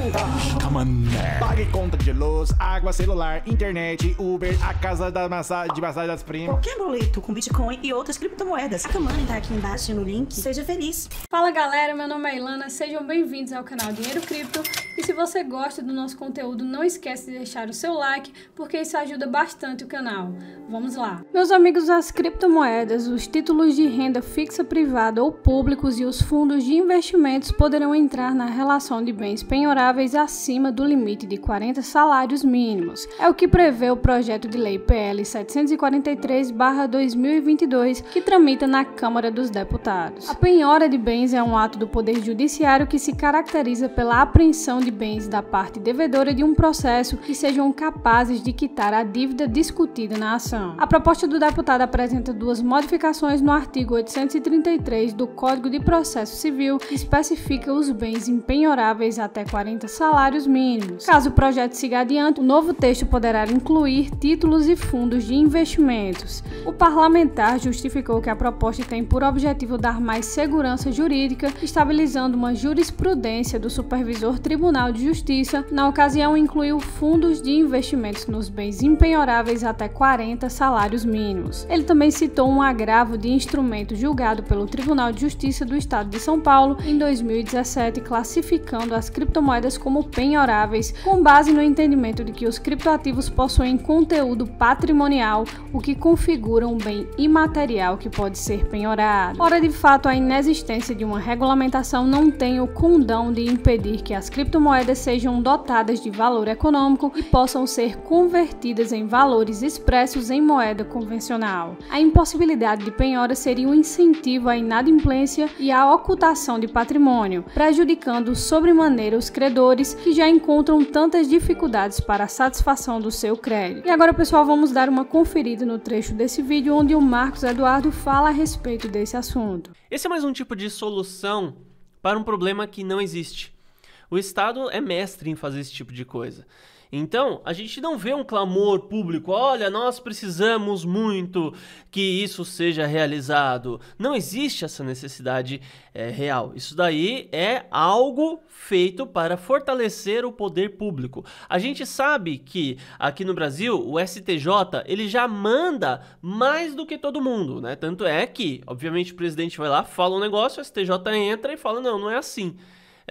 70. Camané. Pague conta de luz, água, celular, internet, Uber, a casa da massagem, de massagem das primas. Qualquer boleto com Bitcoin e outras criptomoedas. A Camané tá aqui embaixo no link. Seja feliz. Fala galera, meu nome é Ilana. Sejam bem-vindos ao canal Dinheiro Cripto. E se você gosta do nosso conteúdo, não esquece de deixar o seu like, porque isso ajuda bastante o canal. Vamos lá. Meus amigos, as criptomoedas, os títulos de renda fixa privada ou públicos e os fundos de investimentos poderão entrar na relação de bens penhoráveis pagáveis acima do limite de 40 salários mínimos. É o que prevê o projeto de lei PL 743/2022, que tramita na Câmara dos Deputados. A penhora de bens é um ato do Poder Judiciário que se caracteriza pela apreensão de bens da parte devedora de um processo que sejam capazes de quitar a dívida discutida na ação. A proposta do deputado apresenta duas modificações no artigo 833 do Código de Processo Civil, que especifica os bens empenhoráveis até 40 salários mínimos. Caso o projeto siga adiante, o novo texto poderá incluir títulos e fundos de investimentos. O parlamentar justificou que a proposta tem por objetivo dar mais segurança jurídica, estabilizando uma jurisprudência do Supervisor Tribunal de Justiça. Na ocasião, incluiu fundos de investimentos nos bens empenhoráveis até 40 salários mínimos. Ele também citou um agravo de instrumento julgado pelo Tribunal de Justiça do Estado de São Paulo em 2017, classificando as criptomoedas como penhoráveis, com base no entendimento de que os criptoativos possuem conteúdo patrimonial, o que configura um bem imaterial que pode ser penhorado. Ora, de fato, a inexistência de uma regulamentação não tem o condão de impedir que as criptomoedas sejam dotadas de valor econômico e possam ser convertidas em valores expressos em moeda convencional. A impossibilidade de penhora seria um incentivo à inadimplência e à ocultação de patrimônio, prejudicando sobremaneira os credores que já encontram tantas dificuldades para a satisfação do seu crédito. E agora, pessoal, vamos dar uma conferida no trecho desse vídeo onde o Marcos Eduardo fala a respeito desse assunto. Esse é mais um tipo de solução para um problema que não existe. O Estado é mestre em fazer esse tipo de coisa. Então, a gente não vê um clamor público, olha, nós precisamos muito que isso seja realizado. Não existe essa necessidade é, real. Isso daí é algo feito para fortalecer o poder público. A gente sabe que aqui no Brasil, o STJ, ele já manda mais do que todo mundo, né? Tanto é que, obviamente, o presidente vai lá, fala um negócio, o STJ entra e fala, não, não é assim.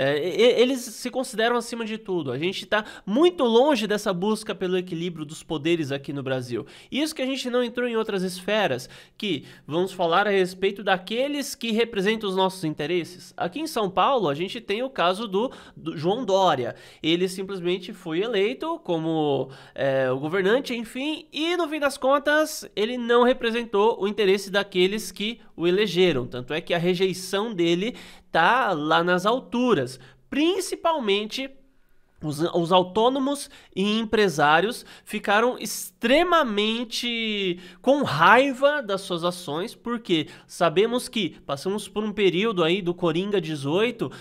É, eles se consideram acima de tudo. A gente está muito longe dessa busca pelo equilíbrio dos poderes aqui no Brasil. Isso que a gente não entrou em outras esferas, que vamos falar a respeito daqueles que representam os nossos interesses. Aqui em São Paulo, a gente tem o caso do, do João Dória. Ele simplesmente foi eleito como é, o governante, enfim, e no fim das contas, ele não representou o interesse daqueles que o elegeram. Tanto é que a rejeição dele tá lá nas alturas principalmente os, os, autônomos e empresários ficaram extremamente com raiva das suas ações, porque sabemos que passamos por um período aí do Coringa 18,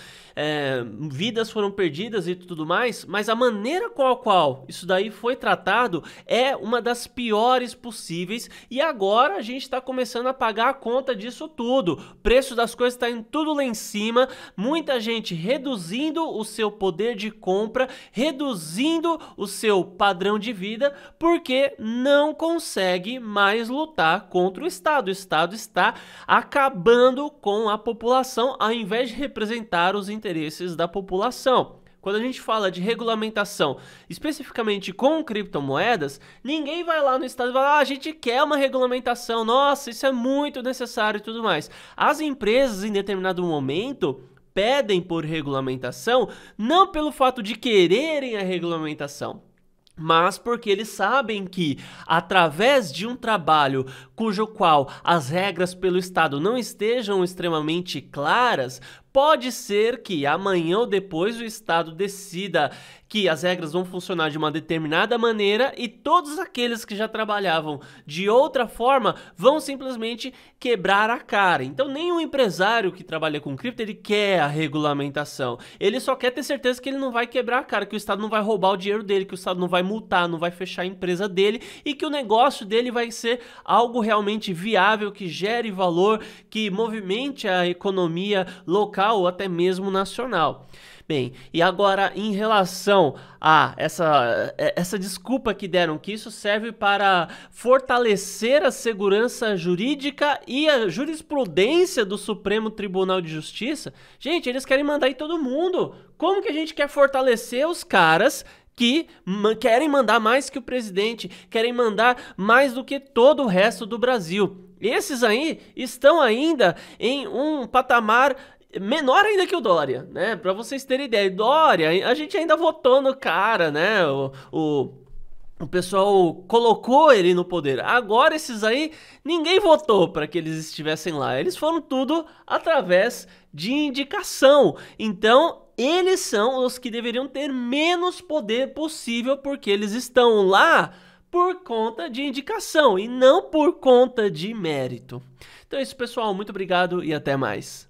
é, vidas foram perdidas e tudo mais, mas a maneira com a qual isso daí foi tratado é uma das piores possíveis, e agora a gente está começando a pagar a conta disso tudo. O preço das coisas está indo tudo lá em cima, muita gente reduzindo o seu poder de compra reduzindo o seu padrão de vida, porque não consegue mais lutar contra o Estado. O Estado está acabando com a população, ao invés de representar os interesses da população. Quando a gente fala de regulamentação, especificamente com criptomoedas, ninguém vai lá no estado e fala: ah, a gente quer uma regulamentação, nossa, isso é muito necessário e tudo mais. As empresas, em determinado momento, pedem por regulamentação não pelo fato de quererem a regulamentação, mas porque eles sabem que, através de um trabalho cujo qual as regras pelo Estado não estejam extremamente claras, Pode ser que amanhã ou depois o Estado decida que as regras vão funcionar de uma determinada maneira e todos aqueles que já trabalhavam de outra forma vão simplesmente quebrar a cara. Então, nenhum empresário que trabalha com cripto ele quer a regulamentação. Ele só quer ter certeza que ele não vai quebrar a cara, que o Estado não vai roubar o dinheiro dele, que o Estado não vai multar, não vai fechar a empresa dele e que o negócio dele vai ser algo realmente viável, que gere valor, que movimente a economia local ou até mesmo nacional. Bem, e agora em relação a essa, é, essa desculpa que deram, que isso serve para fortalecer a segurança jurídica e a jurisprudência do Supremo Tribunal de Justiça, gente, eles querem mandar aí todo mundo. Como que a gente quer fortalecer os caras que querem mandar mais que o presidente, querem mandar mais do que todo o resto do Brasil? Esses aí estão ainda em um patamar menor ainda que o Dória, né? Para vocês terem ideia, Dória, a gente ainda votou no cara, né? O, o, o pessoal colocou ele no poder. Agora esses aí, ninguém votou para que eles estivessem lá. Eles foram tudo através de indicação. Então, eles são os que deveriam ter menos poder possível porque eles estão lá por conta de indicação e não por conta de mérito. Então é isso, pessoal. Muito obrigado e até mais.